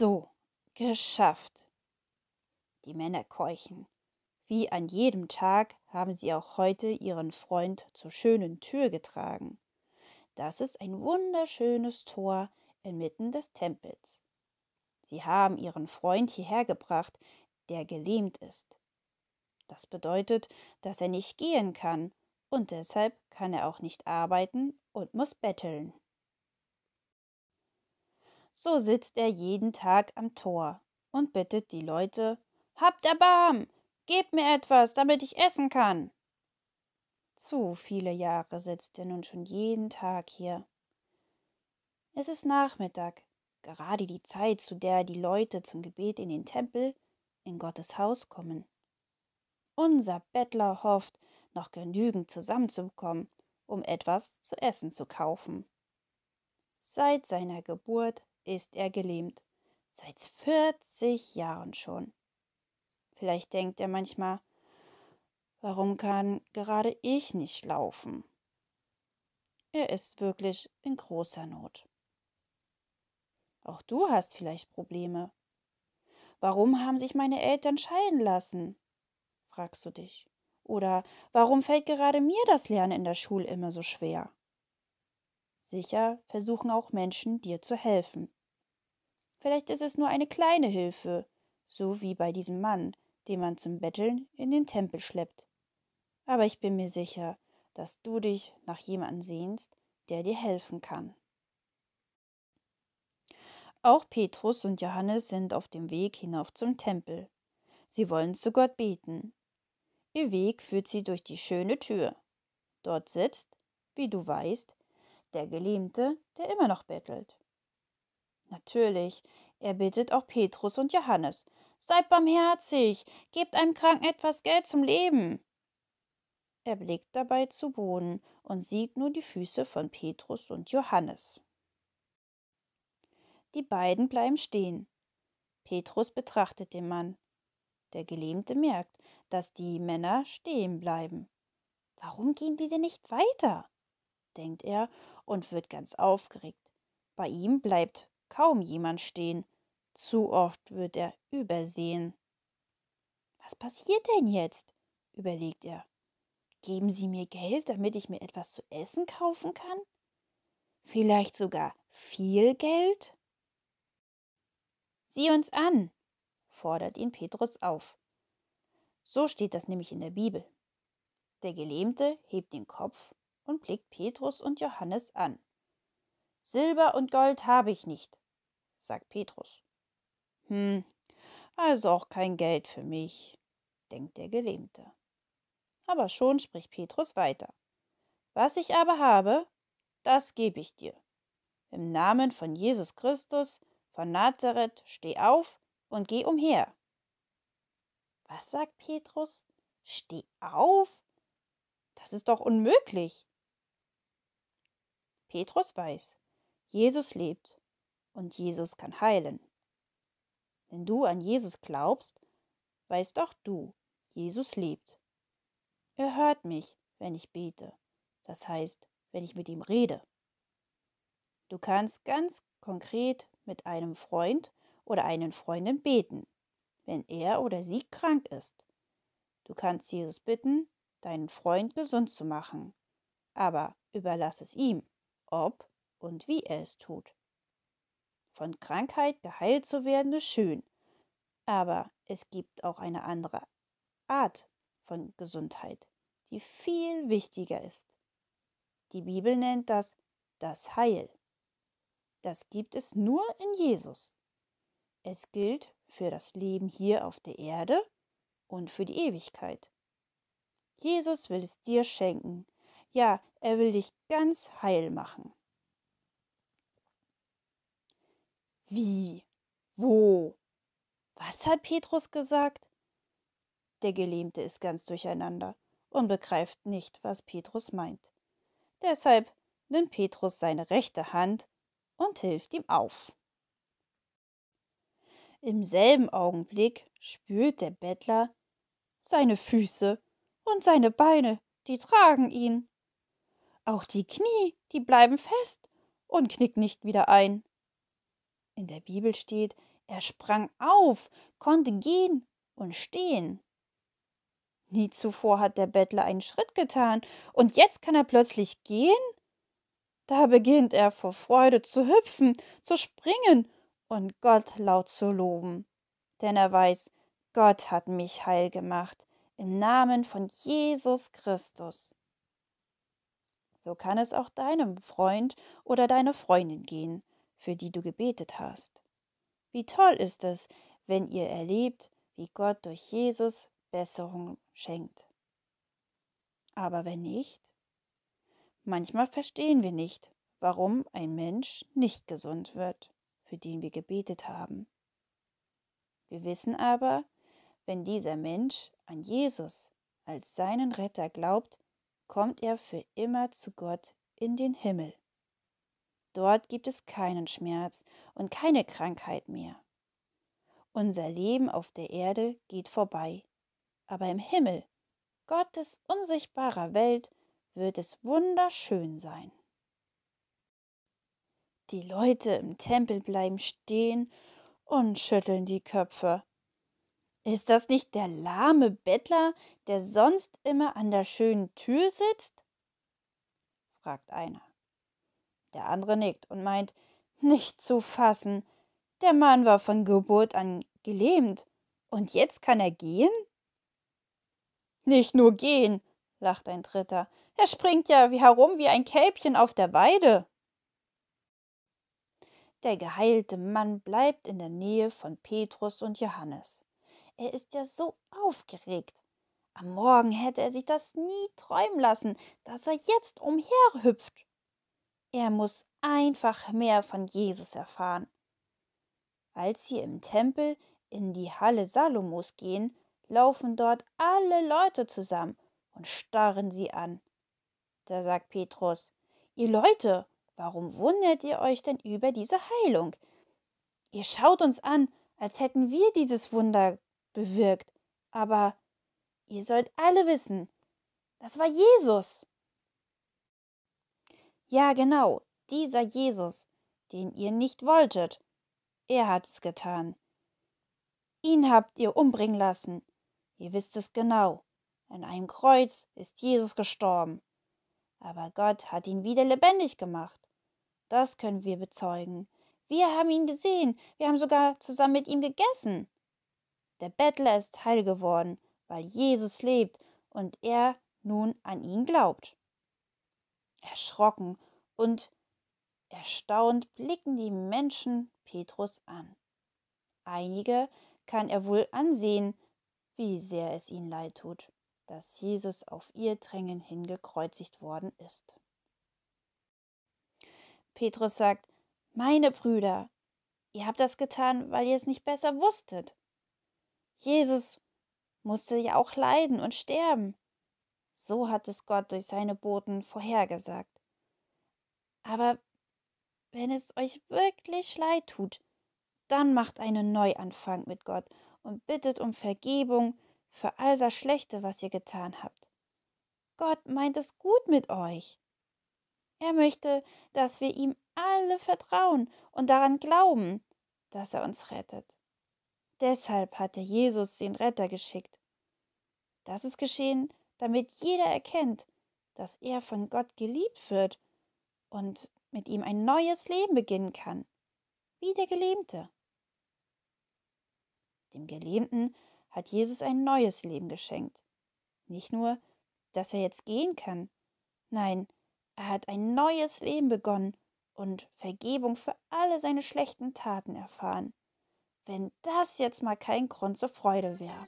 So, geschafft. Die Männer keuchen. Wie an jedem Tag haben sie auch heute ihren Freund zur schönen Tür getragen. Das ist ein wunderschönes Tor inmitten des Tempels. Sie haben ihren Freund hierher gebracht, der gelähmt ist. Das bedeutet, dass er nicht gehen kann, und deshalb kann er auch nicht arbeiten und muss betteln so sitzt er jeden Tag am Tor und bittet die Leute Habt Erbarm, gebt mir etwas, damit ich essen kann. Zu viele Jahre sitzt er nun schon jeden Tag hier. Es ist Nachmittag, gerade die Zeit, zu der die Leute zum Gebet in den Tempel, in Gottes Haus kommen. Unser Bettler hofft, noch genügend zusammenzukommen, um etwas zu essen zu kaufen. Seit seiner Geburt ist er gelähmt. Seit 40 Jahren schon. Vielleicht denkt er manchmal, warum kann gerade ich nicht laufen? Er ist wirklich in großer Not. Auch du hast vielleicht Probleme. Warum haben sich meine Eltern scheiden lassen? fragst du dich. Oder warum fällt gerade mir das Lernen in der Schule immer so schwer? Sicher versuchen auch Menschen dir zu helfen. Vielleicht ist es nur eine kleine Hilfe, so wie bei diesem Mann, den man zum Betteln in den Tempel schleppt. Aber ich bin mir sicher, dass du dich nach jemandem sehnst, der dir helfen kann. Auch Petrus und Johannes sind auf dem Weg hinauf zum Tempel. Sie wollen zu Gott beten. Ihr Weg führt sie durch die schöne Tür. Dort sitzt, wie du weißt, der Gelähmte, der immer noch bettelt. Natürlich, er bittet auch Petrus und Johannes. Seid barmherzig, gebt einem Kranken etwas Geld zum Leben. Er blickt dabei zu Boden und sieht nur die Füße von Petrus und Johannes. Die beiden bleiben stehen. Petrus betrachtet den Mann. Der Gelähmte merkt, dass die Männer stehen bleiben. Warum gehen die denn nicht weiter? denkt er und wird ganz aufgeregt. Bei ihm bleibt kaum jemand stehen. Zu oft wird er übersehen. Was passiert denn jetzt? überlegt er. Geben Sie mir Geld, damit ich mir etwas zu essen kaufen kann? Vielleicht sogar viel Geld? Sieh uns an, fordert ihn Petrus auf. So steht das nämlich in der Bibel. Der Gelähmte hebt den Kopf und blickt Petrus und Johannes an. Silber und Gold habe ich nicht, sagt Petrus. Hm, also auch kein Geld für mich, denkt der Gelähmte. Aber schon spricht Petrus weiter. Was ich aber habe, das gebe ich dir. Im Namen von Jesus Christus von Nazareth, steh auf und geh umher. Was sagt Petrus? Steh auf? Das ist doch unmöglich. Petrus weiß, Jesus lebt und Jesus kann heilen. Wenn du an Jesus glaubst, weißt auch du, Jesus lebt. Er hört mich, wenn ich bete, das heißt, wenn ich mit ihm rede. Du kannst ganz konkret mit einem Freund oder einer Freundin beten, wenn er oder sie krank ist. Du kannst Jesus bitten, deinen Freund gesund zu machen, aber überlass es ihm, ob und wie er es tut. Von Krankheit geheilt zu werden ist schön, aber es gibt auch eine andere Art von Gesundheit, die viel wichtiger ist. Die Bibel nennt das das Heil. Das gibt es nur in Jesus. Es gilt für das Leben hier auf der Erde und für die Ewigkeit. Jesus will es dir schenken. Ja, er will dich ganz heil machen. Wie? Wo? Was hat Petrus gesagt? Der Gelähmte ist ganz durcheinander und begreift nicht, was Petrus meint. Deshalb nimmt Petrus seine rechte Hand und hilft ihm auf. Im selben Augenblick spürt der Bettler seine Füße und seine Beine, die tragen ihn. Auch die Knie, die bleiben fest und knickt nicht wieder ein. In der Bibel steht, er sprang auf, konnte gehen und stehen. Nie zuvor hat der Bettler einen Schritt getan, und jetzt kann er plötzlich gehen? Da beginnt er vor Freude zu hüpfen, zu springen und Gott laut zu loben. Denn er weiß, Gott hat mich heil gemacht, im Namen von Jesus Christus. So kann es auch deinem Freund oder deiner Freundin gehen, für die du gebetet hast. Wie toll ist es, wenn ihr erlebt, wie Gott durch Jesus Besserung schenkt. Aber wenn nicht? Manchmal verstehen wir nicht, warum ein Mensch nicht gesund wird, für den wir gebetet haben. Wir wissen aber, wenn dieser Mensch an Jesus als seinen Retter glaubt, kommt er für immer zu Gott in den Himmel. Dort gibt es keinen Schmerz und keine Krankheit mehr. Unser Leben auf der Erde geht vorbei, aber im Himmel, Gottes unsichtbarer Welt, wird es wunderschön sein. Die Leute im Tempel bleiben stehen und schütteln die Köpfe. Ist das nicht der lahme Bettler, der sonst immer an der schönen Tür sitzt? fragt einer. Der andere nickt und meint, nicht zu fassen. Der Mann war von Geburt an gelähmt. Und jetzt kann er gehen? Nicht nur gehen, lacht ein Dritter. Er springt ja wie herum wie ein Kälbchen auf der Weide. Der geheilte Mann bleibt in der Nähe von Petrus und Johannes. Er ist ja so aufgeregt. Am Morgen hätte er sich das nie träumen lassen, dass er jetzt umherhüpft er muss einfach mehr von Jesus erfahren. Als sie im Tempel in die Halle Salomos gehen, laufen dort alle Leute zusammen und starren sie an. Da sagt Petrus, ihr Leute, warum wundert ihr euch denn über diese Heilung? Ihr schaut uns an, als hätten wir dieses Wunder bewirkt, aber ihr sollt alle wissen, das war Jesus. Ja, genau, dieser Jesus, den ihr nicht wolltet. Er hat es getan. Ihn habt ihr umbringen lassen. Ihr wisst es genau. An einem Kreuz ist Jesus gestorben. Aber Gott hat ihn wieder lebendig gemacht. Das können wir bezeugen. Wir haben ihn gesehen. Wir haben sogar zusammen mit ihm gegessen. Der Bettler ist heil geworden, weil Jesus lebt und er nun an ihn glaubt. Erschrocken und erstaunt blicken die Menschen Petrus an. Einige kann er wohl ansehen, wie sehr es ihnen leid tut, dass Jesus auf ihr Drängen hingekreuzigt worden ist. Petrus sagt, meine Brüder, ihr habt das getan, weil ihr es nicht besser wusstet. Jesus musste ja auch leiden und sterben. So hat es Gott durch seine Boten vorhergesagt. Aber wenn es euch wirklich leid tut, dann macht einen Neuanfang mit Gott und bittet um Vergebung für all das Schlechte, was ihr getan habt. Gott meint es gut mit euch. Er möchte, dass wir ihm alle vertrauen und daran glauben, dass er uns rettet. Deshalb hat der Jesus den Retter geschickt. Das ist geschehen, damit jeder erkennt, dass er von Gott geliebt wird und mit ihm ein neues Leben beginnen kann, wie der Gelähmte. Dem Gelähmten hat Jesus ein neues Leben geschenkt. Nicht nur, dass er jetzt gehen kann, nein, er hat ein neues Leben begonnen und Vergebung für alle seine schlechten Taten erfahren. Wenn das jetzt mal kein Grund zur Freude wäre.